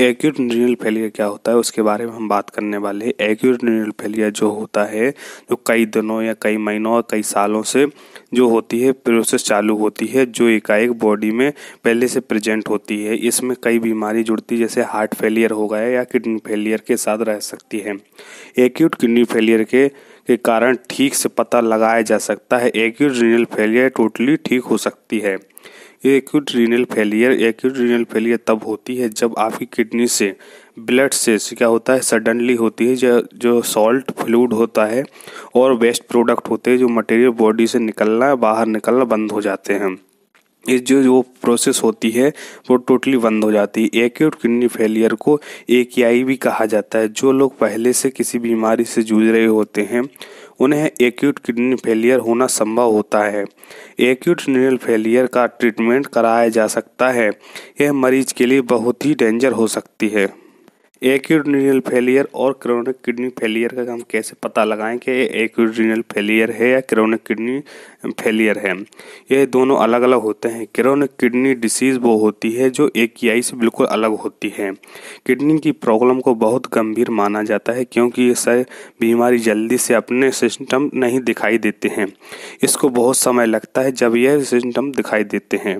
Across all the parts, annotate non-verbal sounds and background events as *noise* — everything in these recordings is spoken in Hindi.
एक्यूट न्यूरल फेलियर क्या होता है उसके बारे में हम बात करने वाले हैं एक्यूट न्यूरल फेलियर जो होता है जो कई दिनों या कई महीनों और कई सालों से जो होती है प्रोसेस चालू होती है जो एकाएक बॉडी में पहले से प्रेजेंट होती है इसमें कई बीमारी जुड़ती है जैसे हार्ट फेलियर हो गया या किडनी फेलियर के साथ रह सकती है एक्यूट किडनी फेलियर के के कारण ठीक से पता लगाया जा सकता है एक्यूट रिनल फेलियर टोटली ठीक हो सकती है ये acute renal failure acute renal failure तब होती है जब आपकी किडनी से ब्लड से क्या होता है सडनली होती है जो जो सॉल्ट फ्लूड होता है और वेस्ट प्रोडक्ट होते हैं जो मटेरियल बॉडी से निकलना बाहर निकलना बंद हो जाते हैं ये जो जो प्रोसेस होती है वो टोटली बंद हो जाती है एक्यूट किडनी फेलियर को ए भी कहा जाता है जो लोग पहले से किसी बीमारी से जूझ रहे होते हैं उन्हें एक्यूट किडनी फेलियर होना संभव होता है एक्यूट न्यूरल फेलियर का ट्रीटमेंट कराया जा सकता है यह मरीज के लिए बहुत ही डेंजर हो सकती है एक्यूट रीनल फेलियर और क्रोनिक किडनी फेलियर का हम कैसे पता लगाएं कि एक्यूट रीनल फेलियर है या क्रोनिक किडनी फेलियर है ये दोनों अलग अलग होते हैं क्रोनिक किडनी डिसीज़ वो होती है जो एक आई से बिल्कुल अलग होती है किडनी की प्रॉब्लम को बहुत गंभीर माना जाता है क्योंकि ये बीमारी जल्दी से अपने सिस्टम नहीं दिखाई देते हैं इसको बहुत समय लगता है जब यह सिस्टम दिखाई देते हैं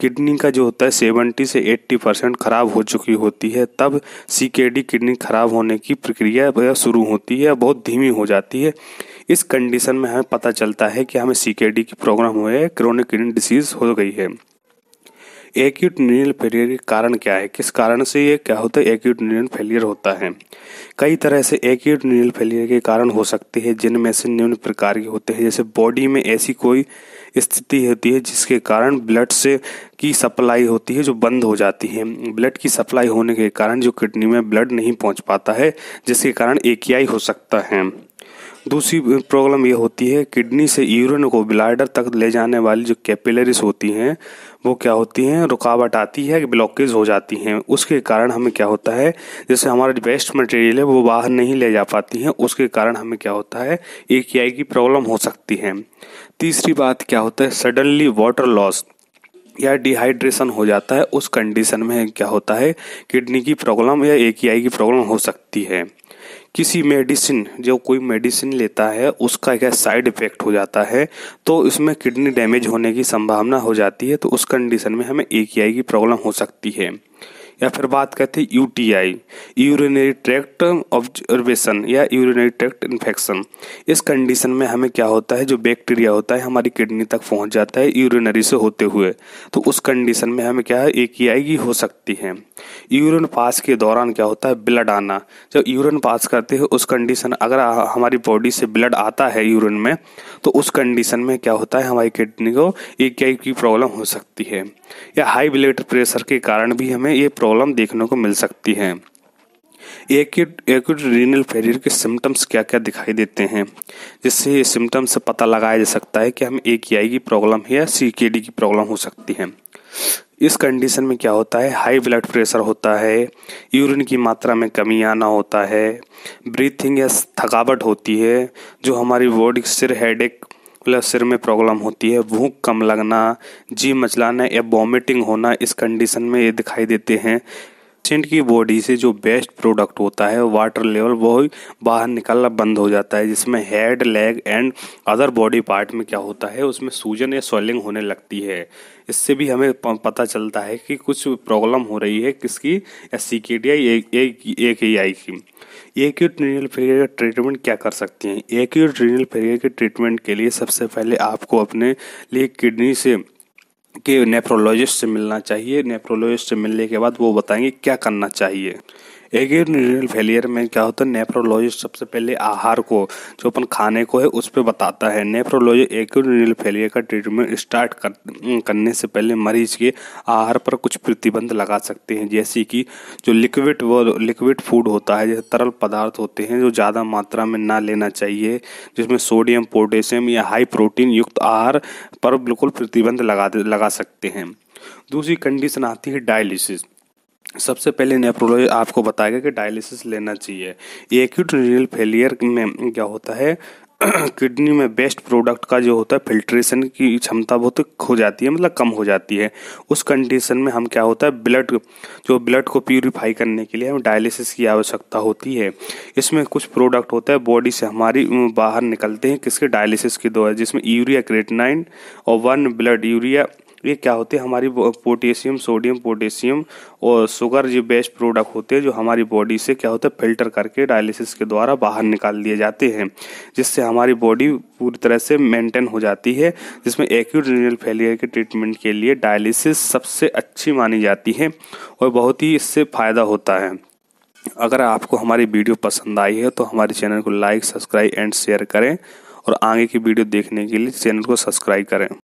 किडनी का जो होता है सेवेंटी से एट्टी परसेंट खराब हो चुकी होती है तब सी सीकेडी किडनी खराब होने की प्रक्रिया शुरू होती है बहुत धीमी हो जाती है इस कंडीशन में हमें पता चलता है कि हमें सीकेडी की प्रॉब्लम हुए क्रोनिक किडनी डिसीज हो गई है एक्यूट न्यूरल फेलियर के कारण क्या है किस कारण से ये क्या होता है एक्यूट न्यूरल फेलियर होता है कई तरह से एक्यूट न्यूरल फेलियर के कारण हो सकते हैं जिनमें से निम्न प्रकार के होते हैं जैसे बॉडी में ऐसी कोई स्थिति होती है जिसके कारण ब्लड से की सप्लाई होती है जो बंद हो जाती है ब्लड की सप्लाई होने के कारण जो किडनी में ब्लड नहीं पहुंच पाता है जिसके कारण एकियाई हो सकता है दूसरी प्रॉब्लम ये होती है किडनी से यूरिन को ब्लाडर तक ले जाने वाली जो कैपिलरीज होती हैं वो क्या होती हैं रुकावट आती है ब्लॉकेज हो जाती हैं उसके कारण हमें क्या होता है जैसे हमारा वेस्ट मटेरियल है वो बाहर नहीं ले जा पाती हैं उसके कारण हमें क्या होता है ए की प्रॉब्लम हो सकती है तीसरी बात क्या होता है सडनली वाटर लॉस या डिहाइड्रेशन हो जाता है उस कंडीशन में क्या होता है किडनी की प्रॉब्लम या ए की प्रॉब्लम हो सकती है किसी मेडिसिन जो कोई मेडिसिन लेता है उसका क्या साइड इफेक्ट हो जाता है तो इसमें किडनी डैमेज होने की संभावना हो जाती है तो उस कंडीशन में हमें ए की प्रॉब्लम हो सकती है या फिर बात करते हैं U T I urinary tract observation या यूरिनरी ट्रैक्ट इन्फेक्शन इस कंडीशन में हमें क्या होता है जो बैक्टीरिया होता है हमारी किडनी तक पहुंच जाता है यूरिनरी से होते हुए तो उस कंडीशन में हमें क्या है एक ही की हो सकती है यूरिन पास के दौरान क्या होता है ब्लड आना जब यूरिन पास करते हैं उस कंडीशन अगर हमारी बॉडी से ब्लड आता है यूरिन में तो उस कंडीशन में क्या होता है हमारी किडनी को एक की प्रॉब्लम हो सकती है या हाई ब्लड प्रेशर के कारण भी हमें ये प्रॉब्लम देखने को मिल सकती है एक्यूट रीनल फेलियर के सिम्टम्स क्या क्या दिखाई देते हैं जिससे ये सिम्टम्स से पता लगाया जा सकता है कि हम ए की आई की प्रॉब्लम है या सी डी की प्रॉब्लम हो सकती है इस कंडीशन में क्या होता है हाई ब्लड प्रेशर होता है यूरिन की मात्रा में कमी आना होता है ब्रीथिंग या थकावट होती है जो हमारी बॉडी सिर हेडेक प्लस सिर में प्रॉब्लम होती है भूख कम लगना जी मचलाना या वॉमिटिंग होना इस कंडीशन में ये दिखाई देते हैं पेशेंट की बॉडी से जो बेस्ट प्रोडक्ट होता है वाटर लेवल वो बाहर निकलना बंद हो जाता है जिसमें head leg and other body part में क्या होता है उसमें सूजन या स्वेलिंग होने लगती है इससे भी हमें पता चलता है कि कुछ प्रॉब्लम हो रही है किसकी या सी के D I A K I की एक्यूट रीनल फेलियर का ट्रीटमेंट क्या कर सकते हैं एक्यूट रीनल फेलियर के ट्रीटमेंट के लिए सबसे पहले आपको अपने लिए किडनी से के नेफ्रोलॉजिस्ट से मिलना चाहिए नेफ्रोलॉजिस्ट से मिलने के बाद वो बताएंगे क्या करना चाहिए एगियर न्यूरल फेलियर में क्या होता है नेफ्रोलॉजिस्ट सबसे पहले आहार को जो अपन खाने को है उस पर बताता है नेफ्रोलॉजी एगियर न्यूरल फेलियर का ट्रीटमेंट स्टार्ट कर, करने से पहले मरीज के आहार पर कुछ प्रतिबंध लगा सकते हैं जैसे कि जो लिक्विड व लिक्विड फूड होता है जैसे तरल पदार्थ होते हैं जो ज़्यादा मात्रा में ना लेना चाहिए जिसमें सोडियम पोटेशियम या हाई प्रोटीन युक्त आहार पर बिल्कुल प्रतिबंध लगा लगा सकते हैं दूसरी कंडीशन आती है डायलिसिस सबसे पहले नेफ्रोलॉजी आपको बताएगा कि डायलिसिस लेना चाहिए ये एक्यूट रिनल फेलियर में क्या होता है किडनी *clears throat* में बेस्ट प्रोडक्ट का जो होता है फिल्ट्रेशन की क्षमता बहुत खो जाती है मतलब कम हो जाती है उस कंडीशन में हम क्या होता है ब्लड जो ब्लड को प्यूरिफाई करने के लिए हमें डायलिसिस की आवश्यकता होती है इसमें कुछ प्रोडक्ट होता है बॉडी से हमारी बाहर निकलते हैं किसके डायलिसिस के द्वारा जिसमें यूरिया क्रेटनाइन और वन ब्लड यूरिया ये क्या होते हैं हमारी पोटेशियम सोडियम पोटेशियम और शुगर जो बेस्ट प्रोडक्ट होते हैं जो हमारी बॉडी से क्या होता है फिल्टर करके डायलिसिस के द्वारा बाहर निकाल दिए जाते हैं जिससे हमारी बॉडी पूरी तरह से मेंटेन हो जाती है जिसमें एक्यूट रिनल फेलियर के ट्रीटमेंट के लिए डायलिसिस सबसे अच्छी मानी जाती है और बहुत ही इससे फ़ायदा होता है अगर आपको हमारी वीडियो पसंद आई है तो हमारे चैनल को लाइक सब्सक्राइब एंड शेयर करें और आगे की वीडियो देखने के लिए चैनल को सब्सक्राइब करें